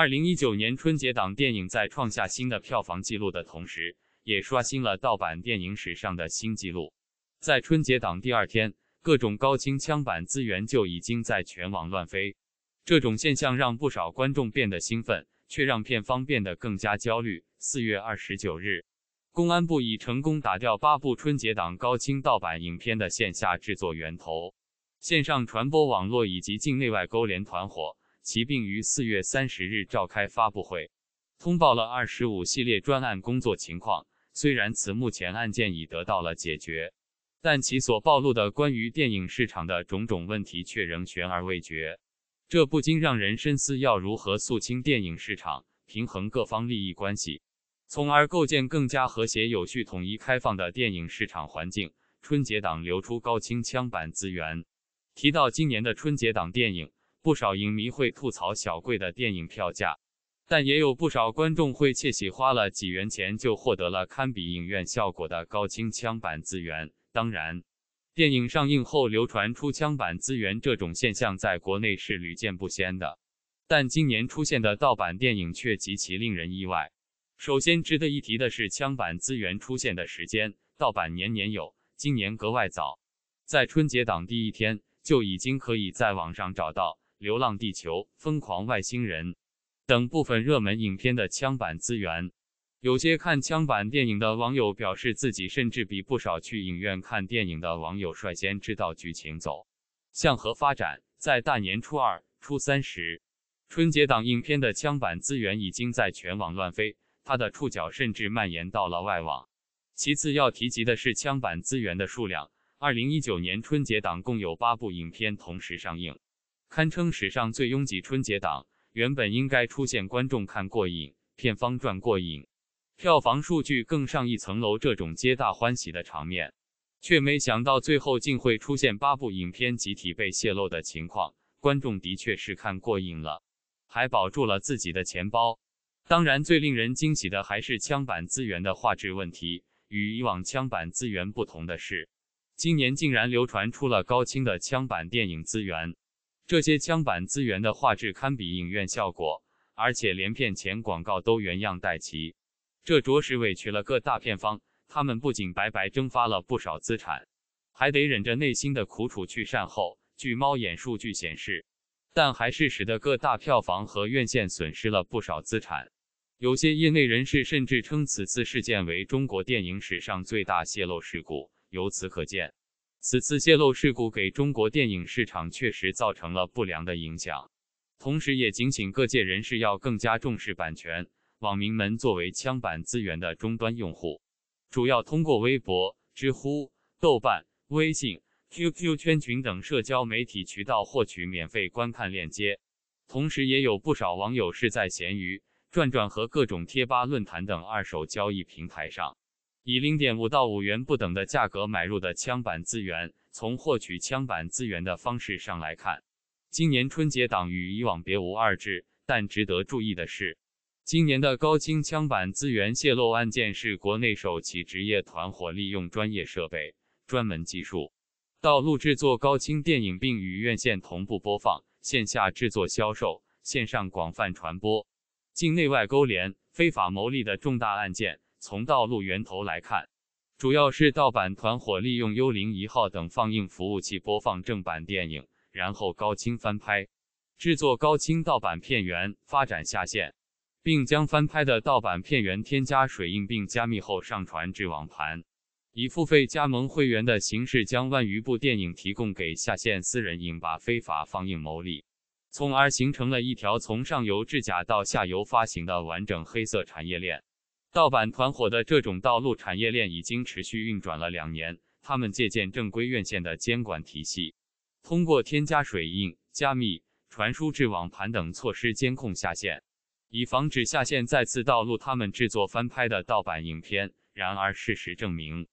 二零一九年春节档电影在创下新的票房纪录的同时，也刷新了盗版电影史上的新纪录。在春节档第二天，各种高清枪版资源就已经在全网乱飞，这种现象让不少观众变得兴奋，却让片方变得更加焦虑。四月二十九日，公安部已成功打掉八部春节档高清盗版影片的线下制作源头、线上传播网络以及境内外勾连团伙。其并于四月三十日召开发布会，通报了二十五系列专案工作情况。虽然此目前案件已得到了解决，但其所暴露的关于电影市场的种种问题却仍悬而未决。这不禁让人深思：要如何肃清电影市场，平衡各方利益关系，从而构建更加和谐、有序、统一、开放的电影市场环境？春节档流出高清枪版资源，提到今年的春节档电影。不少影迷会吐槽小贵的电影票价，但也有不少观众会窃喜，花了几元钱就获得了堪比影院效果的高清枪版资源。当然，电影上映后流传出枪版资源这种现象在国内是屡见不鲜的，但今年出现的盗版电影却极其令人意外。首先值得一提的是枪版资源出现的时间，盗版年年有，今年格外早，在春节档第一天就已经可以在网上找到。《流浪地球》《疯狂外星人》等部分热门影片的枪版资源，有些看枪版电影的网友表示，自己甚至比不少去影院看电影的网友率先知道剧情走向和发展。在大年初二、初三时，春节档影片的枪版资源已经在全网乱飞，它的触角甚至蔓延到了外网。其次要提及的是枪版资源的数量，2019年春节档共有八部影片同时上映。堪称史上最拥挤春节档，原本应该出现观众看过瘾，片方赚过瘾，票房数据更上一层楼这种皆大欢喜的场面，却没想到最后竟会出现八部影片集体被泄露的情况。观众的确是看过瘾了，还保住了自己的钱包。当然，最令人惊喜的还是枪版资源的画质问题。与以往枪版资源不同的是，今年竟然流传出了高清的枪版电影资源。这些枪版资源的画质堪比影院效果，而且连片前广告都原样带齐，这着实委屈了各大片方。他们不仅白白蒸发了不少资产，还得忍着内心的苦楚去善后。据猫眼数据显示，但还是使得各大票房和院线损失了不少资产。有些业内人士甚至称此次事件为中国电影史上最大泄露事故。由此可见。此次泄露事故给中国电影市场确实造成了不良的影响，同时也警醒各界人士要更加重视版权。网民们作为枪版资源的终端用户，主要通过微博、知乎、豆瓣、微信、QQ 圈群等社交媒体渠道获取免费观看链接，同时也有不少网友是在闲鱼、转转和各种贴吧、论坛等二手交易平台上。以零点五到五元不等的价格买入的枪版资源，从获取枪版资源的方式上来看，今年春节档与以往别无二致。但值得注意的是，今年的高清枪版资源泄露案件是国内首起职业团伙利用专业设备、专门技术，道路制作高清电影，并与院线同步播放、线下制作销售、线上广泛传播、境内外勾连、非法牟利的重大案件。从道路源头来看，主要是盗版团伙利用“幽灵一号”等放映服务器播放正版电影，然后高清翻拍，制作高清盗版片源，发展下线，并将翻拍的盗版片源添加水印并加密后上传至网盘，以付费加盟会员的形式将万余部电影提供给下线私人影吧非法放映牟利，从而形成了一条从上游制假到下游发行的完整黑色产业链。盗版团伙的这种盗录产业链已经持续运转了两年。他们借鉴正规院线的监管体系，通过添加水印、加密、传输至网盘等措施监控下线，以防止下线再次盗录他们制作翻拍的盗版影片。然而，事实证明，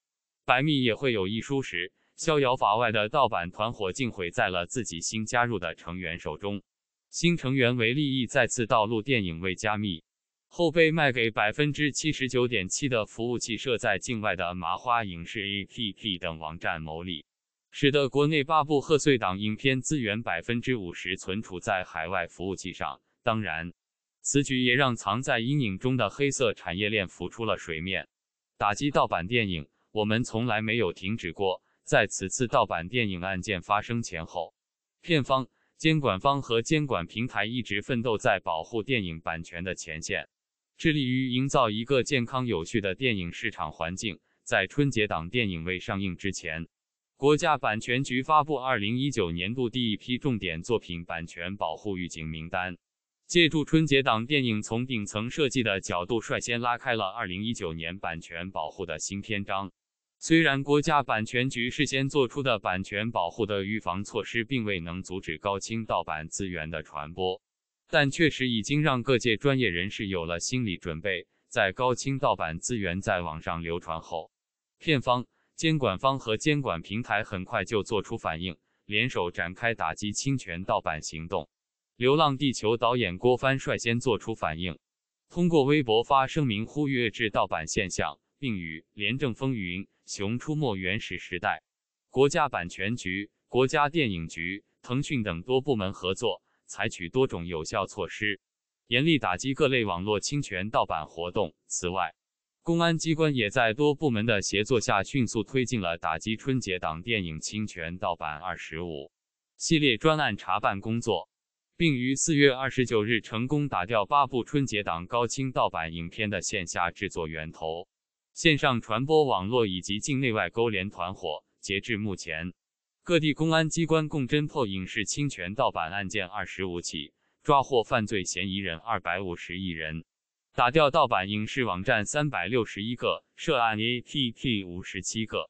百密也会有一疏时。逍遥法外的盗版团伙竟毁在了自己新加入的成员手中。新成员为利益再次盗录电影未加密。后被卖给百分之七十九点七的服务器，设在境外的麻花影视 APP 等网站牟利，使得国内八部贺岁档影片资源百分之五十存储在海外服务器上。当然，此举也让藏在阴影中的黑色产业链浮出了水面。打击盗版电影，我们从来没有停止过。在此次盗版电影案件发生前后，片方、监管方和监管平台一直奋斗在保护电影版权的前线。致力于营造一个健康有序的电影市场环境。在春节档电影未上映之前，国家版权局发布二零一九年度第一批重点作品版权保护预警名单。借助春节档电影从顶层设计的角度，率先拉开了二零一九年版权保护的新篇章。虽然国家版权局事先做出的版权保护的预防措施，并未能阻止高清盗版资源的传播。但确实已经让各界专业人士有了心理准备。在高清盗版资源在网上流传后，片方、监管方和监管平台很快就做出反应，联手展开打击侵权盗版行动。《流浪地球》导演郭帆率先做出反应，通过微博发声明，呼吁制盗版现象，并与《廉政风云》《熊出没：原始时代》、国家版权局、国家电影局、腾讯等多部门合作。采取多种有效措施，严厉打击各类网络侵权盗版活动。此外，公安机关也在多部门的协作下，迅速推进了打击春节档电影侵权盗版二十五系列专案查办工作，并于四月二十九日成功打掉八部春节档高清盗版影片的线下制作源头、线上传播网络以及境内外勾连团伙。截至目前。各地公安机关共侦破影视侵权盗版案件二十五起，抓获犯罪嫌疑人二百五十一人，打掉盗版影视网站三百六十一个，涉案 APP 五十七个，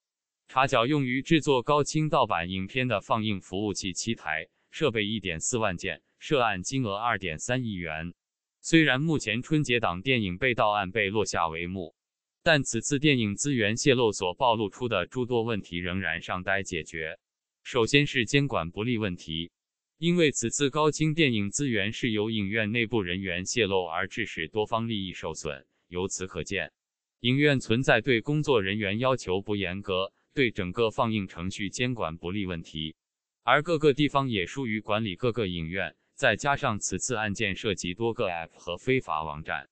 查缴用于制作高清盗版影片的放映服务器七台，设备一点四万件，涉案金额二点三亿元。虽然目前春节档电影被盗案被落下帷幕，但此次电影资源泄露所暴露出的诸多问题仍然尚待解决。首先是监管不力问题，因为此次高清电影资源是由影院内部人员泄露而致使多方利益受损。由此可见，影院存在对工作人员要求不严格、对整个放映程序监管不力问题，而各个地方也疏于管理各个影院，再加上此次案件涉及多个 App 和非法网站，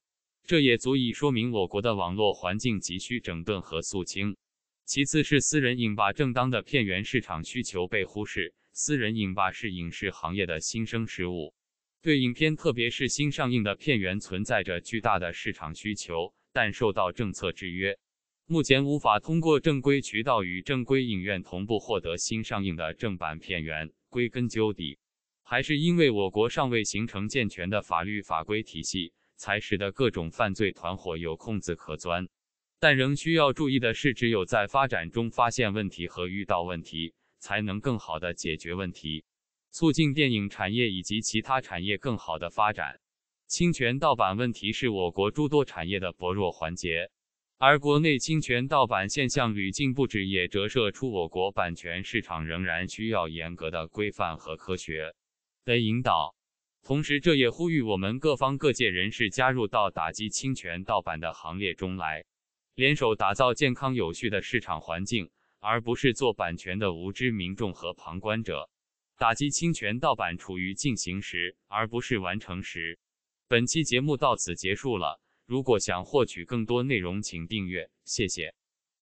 这也足以说明我国的网络环境急需整顿和肃清。其次是私人影吧，正当的片源市场需求被忽视。私人影吧是影视行业的新生事物，对影片，特别是新上映的片源存在着巨大的市场需求，但受到政策制约，目前无法通过正规渠道与正规影院同步获得新上映的正版片源。归根究底，还是因为我国尚未形成健全的法律法规体系，才使得各种犯罪团伙有空子可钻。但仍需要注意的是，只有在发展中发现问题和遇到问题，才能更好的解决问题，促进电影产业以及其他产业更好的发展。侵权盗版问题是我国诸多产业的薄弱环节，而国内侵权盗版现象屡禁不止，也折射出我国版权市场仍然需要严格的规范和科学的引导。同时，这也呼吁我们各方各界人士加入到打击侵权盗版的行列中来。联手打造健康有序的市场环境，而不是做版权的无知民众和旁观者。打击侵权盗版处于进行时，而不是完成时。本期节目到此结束了。如果想获取更多内容，请订阅。谢谢。